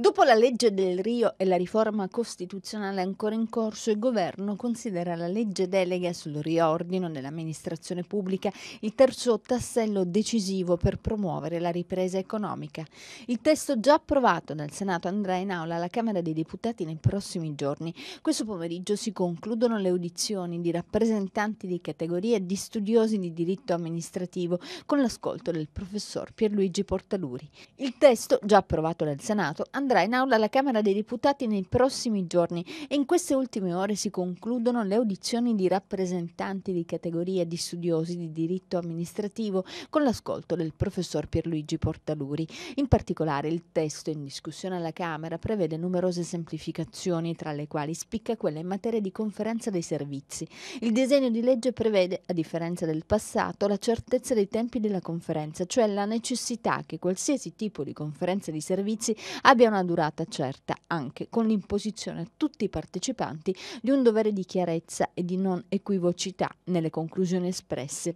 Dopo la legge del Rio e la riforma costituzionale ancora in corso, il governo considera la legge delega sul riordino dell'amministrazione pubblica il terzo tassello decisivo per promuovere la ripresa economica. Il testo già approvato dal Senato andrà in aula alla Camera dei Deputati nei prossimi giorni. Questo pomeriggio si concludono le audizioni di rappresentanti di categorie di studiosi di diritto amministrativo con l'ascolto del professor Pierluigi Portaluri. Il testo già approvato dal Senato andrà andrà in aula alla Camera dei Deputati nei prossimi giorni e in queste ultime ore si concludono le audizioni di rappresentanti di categoria di studiosi di diritto amministrativo con l'ascolto del professor Pierluigi Portaluri. In particolare il testo in discussione alla Camera prevede numerose semplificazioni, tra le quali spicca quella in materia di conferenza dei servizi. Il disegno di legge prevede, a differenza del passato, la certezza dei tempi della conferenza, cioè la necessità che qualsiasi tipo di conferenza di servizi abbia una una durata certa, anche con l'imposizione a tutti i partecipanti di un dovere di chiarezza e di non equivocità nelle conclusioni espresse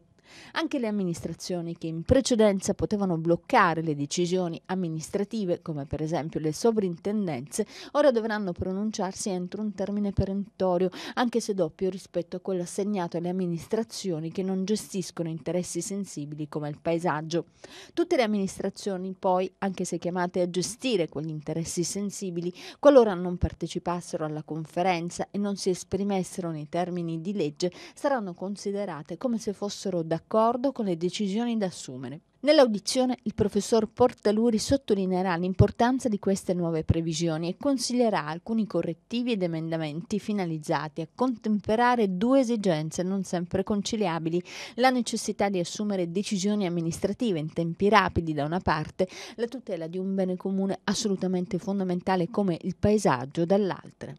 anche le amministrazioni che in precedenza potevano bloccare le decisioni amministrative, come per esempio le sovrintendenze, ora dovranno pronunciarsi entro un termine perentorio, anche se doppio rispetto a quello assegnato alle amministrazioni che non gestiscono interessi sensibili come il paesaggio. Tutte le amministrazioni poi, anche se chiamate a gestire quegli interessi sensibili, qualora non partecipassero alla conferenza e non si esprimessero nei termini di legge, saranno considerate come se fossero d'accordo d'accordo con le decisioni da assumere. Nell'audizione il professor Portaluri sottolineerà l'importanza di queste nuove previsioni e consiglierà alcuni correttivi ed emendamenti finalizzati a contemperare due esigenze non sempre conciliabili, la necessità di assumere decisioni amministrative in tempi rapidi da una parte, la tutela di un bene comune assolutamente fondamentale come il paesaggio dall'altra.